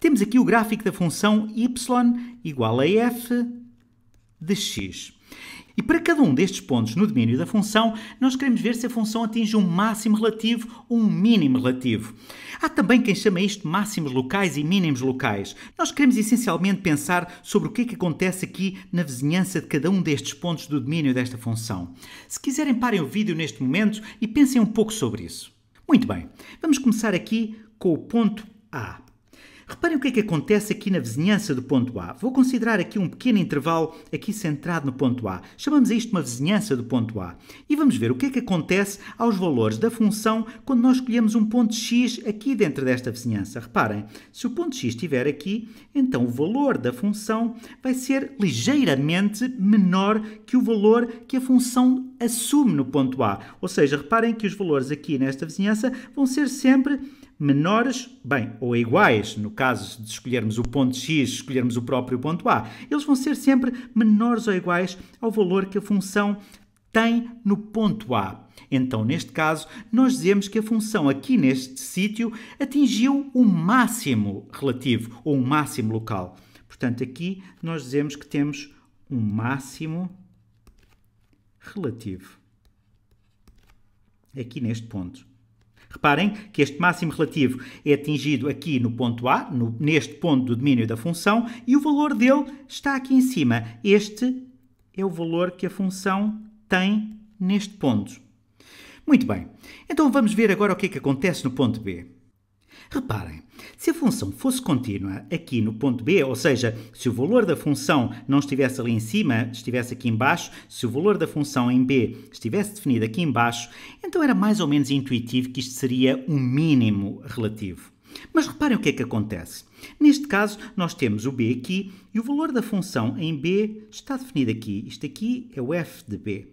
temos aqui o gráfico da função y igual a f de x. E para cada um destes pontos no domínio da função, nós queremos ver se a função atinge um máximo relativo ou um mínimo relativo. Há também quem chama isto máximos locais e mínimos locais. Nós queremos essencialmente pensar sobre o que é que acontece aqui na vizinhança de cada um destes pontos do domínio desta função. Se quiserem, parem o vídeo neste momento e pensem um pouco sobre isso. Muito bem, vamos começar aqui com o ponto A. Reparem o que é que acontece aqui na vizinhança do ponto A. Vou considerar aqui um pequeno intervalo aqui centrado no ponto A. Chamamos a isto uma vizinhança do ponto A. E vamos ver o que é que acontece aos valores da função quando nós escolhemos um ponto x aqui dentro desta vizinhança. Reparem, se o ponto x estiver aqui, então o valor da função vai ser ligeiramente menor que o valor que a função assume no ponto A. Ou seja, reparem que os valores aqui nesta vizinhança vão ser sempre menores, bem, ou iguais, no caso de escolhermos o ponto X, escolhermos o próprio ponto A, eles vão ser sempre menores ou iguais ao valor que a função tem no ponto A. Então, neste caso, nós dizemos que a função aqui neste sítio atingiu o máximo relativo ou o máximo local. Portanto, aqui nós dizemos que temos um máximo relativo. É aqui neste ponto. Reparem que este máximo relativo é atingido aqui no ponto A, no, neste ponto do domínio da função, e o valor dele está aqui em cima. Este é o valor que a função tem neste ponto. Muito bem, então vamos ver agora o que é que acontece no ponto B. Reparem, se a função fosse contínua aqui no ponto B, ou seja, se o valor da função não estivesse ali em cima, estivesse aqui embaixo, se o valor da função em B estivesse definido aqui embaixo, então era mais ou menos intuitivo que isto seria um mínimo relativo. Mas reparem o que é que acontece. Neste caso, nós temos o b aqui e o valor da função em b está definido aqui. Isto aqui é o f de b.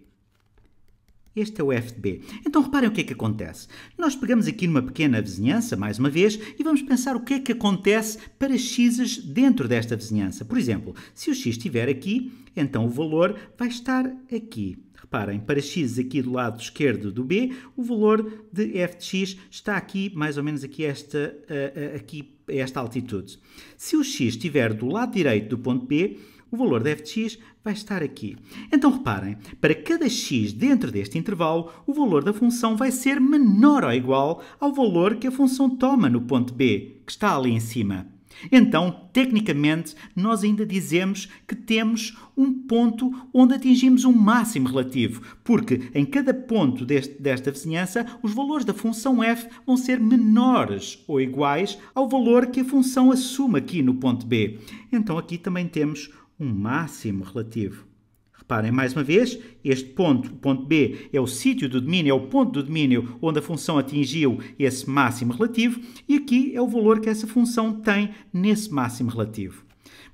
Este é o FDB. Então reparem o que é que acontece. Nós pegamos aqui numa pequena vizinhança, mais uma vez, e vamos pensar o que é que acontece para x dentro desta vizinhança. Por exemplo, se o x estiver aqui, então o valor vai estar aqui. Reparem, para x aqui do lado esquerdo do b, o valor de f de x está aqui, mais ou menos aqui esta, eh, eh, aqui, esta altitude. Se o x estiver do lado direito do ponto b, o valor de f de x vai estar aqui. Então reparem, para cada x dentro deste intervalo, o valor da função vai ser menor ou igual ao valor que a função toma no ponto B, que está ali em cima. Então, tecnicamente, nós ainda dizemos que temos um ponto onde atingimos um máximo relativo, porque em cada ponto deste, desta vizinhança os valores da função f vão ser menores ou iguais ao valor que a função assume aqui no ponto b. Então, aqui também temos um máximo relativo. Reparem mais uma vez, este ponto, o ponto B, é o sítio do domínio, é o ponto do domínio onde a função atingiu esse máximo relativo, e aqui é o valor que essa função tem nesse máximo relativo.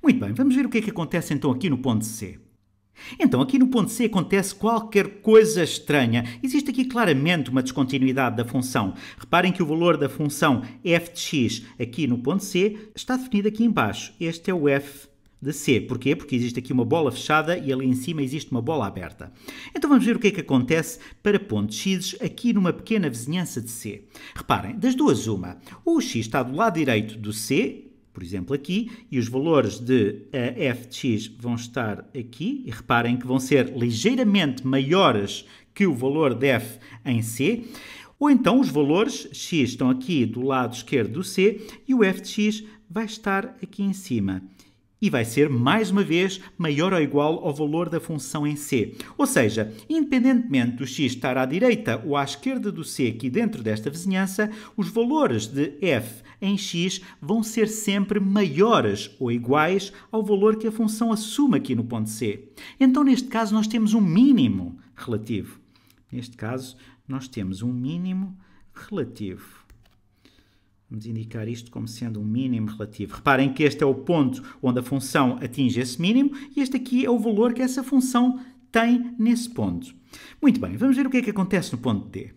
Muito bem, vamos ver o que é que acontece então aqui no ponto C. Então, aqui no ponto C acontece qualquer coisa estranha. Existe aqui claramente uma descontinuidade da função. Reparem que o valor da função f de x aqui no ponto C está definido aqui embaixo. Este é o f de C. Porquê? Porque existe aqui uma bola fechada e ali em cima existe uma bola aberta. Então vamos ver o que é que acontece para pontos X aqui numa pequena vizinhança de C. Reparem, das duas uma. O X está do lado direito do C, por exemplo aqui, e os valores de eh, f de x vão estar aqui, e reparem que vão ser ligeiramente maiores que o valor de f em C, ou então os valores x estão aqui do lado esquerdo do C e o f de x vai estar aqui em cima e vai ser, mais uma vez, maior ou igual ao valor da função em C. Ou seja, independentemente do x estar à direita ou à esquerda do C aqui dentro desta vizinhança, os valores de f em x vão ser sempre maiores ou iguais ao valor que a função assume aqui no ponto C. Então, neste caso, nós temos um mínimo relativo. Neste caso, nós temos um mínimo relativo. Vamos indicar isto como sendo um mínimo relativo. Reparem que este é o ponto onde a função atinge esse mínimo e este aqui é o valor que essa função tem nesse ponto. Muito bem, vamos ver o que é que acontece no ponto D.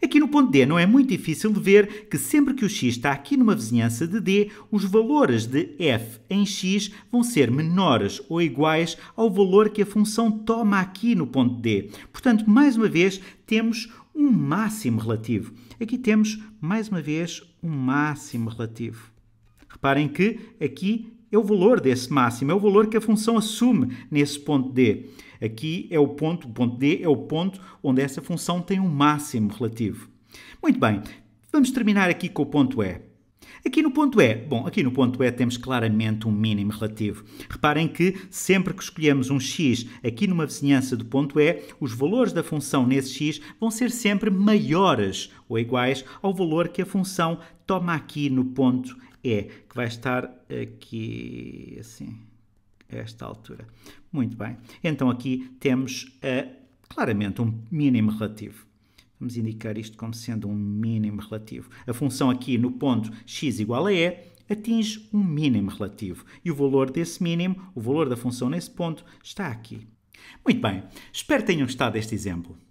Aqui no ponto D não é muito difícil de ver que sempre que o x está aqui numa vizinhança de D, os valores de f em x vão ser menores ou iguais ao valor que a função toma aqui no ponto D. Portanto, mais uma vez, temos um máximo relativo. Aqui temos, mais uma vez, um máximo relativo. Reparem que aqui é o valor desse máximo, é o valor que a função assume nesse ponto D. Aqui é o ponto, o ponto D é o ponto onde essa função tem um máximo relativo. Muito bem, vamos terminar aqui com o ponto E. Aqui no ponto E, bom, aqui no ponto E temos claramente um mínimo relativo. Reparem que sempre que escolhemos um x aqui numa vizinhança do ponto E, os valores da função nesse x vão ser sempre maiores ou iguais ao valor que a função toma aqui no ponto E, que vai estar aqui assim, a esta altura. Muito bem. Então aqui temos uh, claramente um mínimo relativo. Vamos indicar isto como sendo um mínimo relativo. A função aqui no ponto x igual a e atinge um mínimo relativo. E o valor desse mínimo, o valor da função nesse ponto, está aqui. Muito bem, espero que tenham gostado deste exemplo.